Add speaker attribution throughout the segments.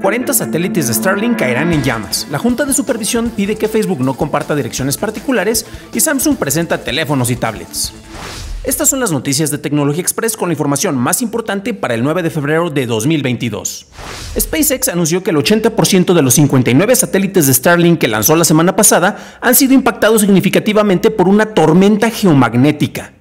Speaker 1: 40 satélites de Starlink caerán en llamas. La Junta de Supervisión pide que Facebook no comparta direcciones particulares y Samsung presenta teléfonos y tablets. Estas son las noticias de Tecnología Express con la información más importante para el 9 de febrero de 2022. SpaceX anunció que el 80% de los 59 satélites de Starlink que lanzó la semana pasada han sido impactados significativamente por una tormenta geomagnética.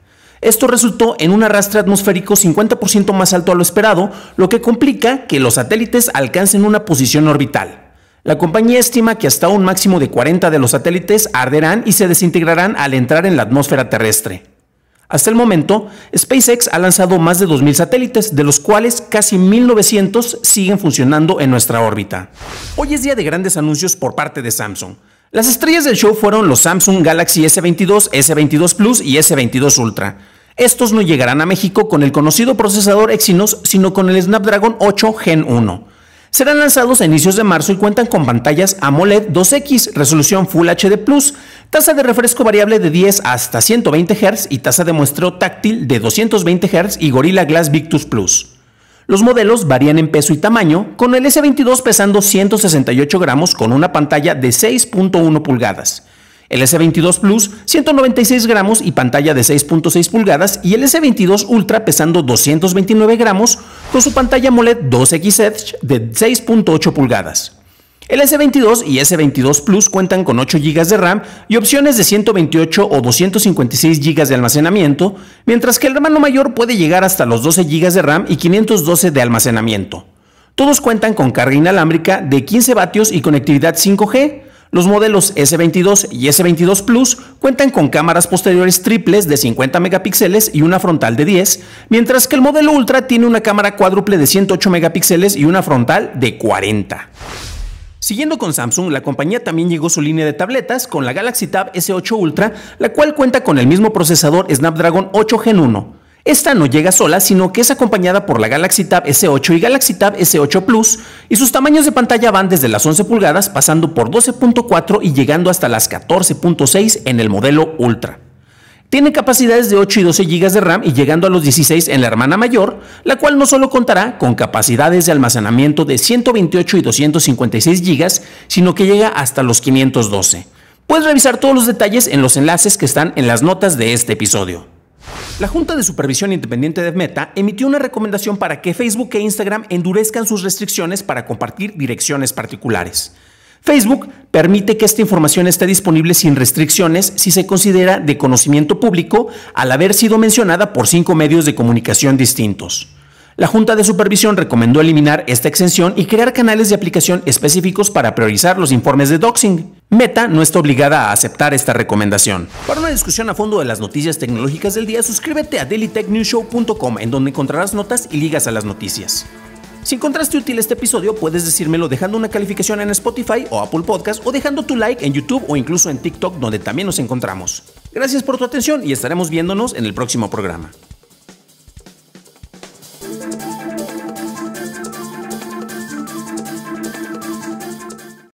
Speaker 1: Esto resultó en un arrastre atmosférico 50% más alto a lo esperado, lo que complica que los satélites alcancen una posición orbital. La compañía estima que hasta un máximo de 40 de los satélites arderán y se desintegrarán al entrar en la atmósfera terrestre. Hasta el momento, SpaceX ha lanzado más de 2.000 satélites, de los cuales casi 1.900 siguen funcionando en nuestra órbita. Hoy es día de grandes anuncios por parte de Samsung. Las estrellas del show fueron los Samsung Galaxy S22, S22 Plus y S22 Ultra. Estos no llegarán a México con el conocido procesador Exynos, sino con el Snapdragon 8 Gen 1. Serán lanzados a inicios de marzo y cuentan con pantallas AMOLED 2X, resolución Full HD Plus, tasa de refresco variable de 10 hasta 120 Hz y tasa de muestreo táctil de 220 Hz y Gorilla Glass Victus Plus. Los modelos varían en peso y tamaño, con el S22 pesando 168 gramos con una pantalla de 6.1 pulgadas. El S22 Plus 196 gramos y pantalla de 6.6 pulgadas y el S22 Ultra pesando 229 gramos con su pantalla AMOLED 2X Edge de 6.8 pulgadas. El S22 y S22 Plus cuentan con 8 GB de RAM y opciones de 128 o 256 GB de almacenamiento, mientras que el hermano mayor puede llegar hasta los 12 GB de RAM y 512 de almacenamiento. Todos cuentan con carga inalámbrica de 15 vatios y conectividad 5G. Los modelos S22 y S22 Plus cuentan con cámaras posteriores triples de 50 megapíxeles y una frontal de 10, mientras que el modelo Ultra tiene una cámara cuádruple de 108 megapíxeles y una frontal de 40. Siguiendo con Samsung, la compañía también llegó su línea de tabletas con la Galaxy Tab S8 Ultra, la cual cuenta con el mismo procesador Snapdragon 8 Gen 1. Esta no llega sola, sino que es acompañada por la Galaxy Tab S8 y Galaxy Tab S8 Plus, y sus tamaños de pantalla van desde las 11 pulgadas, pasando por 12.4 y llegando hasta las 14.6 en el modelo Ultra. Tiene capacidades de 8 y 12 GB de RAM y llegando a los 16 en la hermana mayor, la cual no solo contará con capacidades de almacenamiento de 128 y 256 GB, sino que llega hasta los 512. Puedes revisar todos los detalles en los enlaces que están en las notas de este episodio. La Junta de Supervisión Independiente de Meta emitió una recomendación para que Facebook e Instagram endurezcan sus restricciones para compartir direcciones particulares. Facebook permite que esta información esté disponible sin restricciones si se considera de conocimiento público al haber sido mencionada por cinco medios de comunicación distintos. La Junta de Supervisión recomendó eliminar esta exención y crear canales de aplicación específicos para priorizar los informes de doxing. Meta no está obligada a aceptar esta recomendación. Para una discusión a fondo de las noticias tecnológicas del día, suscríbete a dailytechnewshow.com en donde encontrarás notas y ligas a las noticias. Si encontraste útil este episodio, puedes decírmelo dejando una calificación en Spotify o Apple Podcast o dejando tu like en YouTube o incluso en TikTok donde también nos encontramos. Gracias por tu atención y estaremos viéndonos en el próximo programa.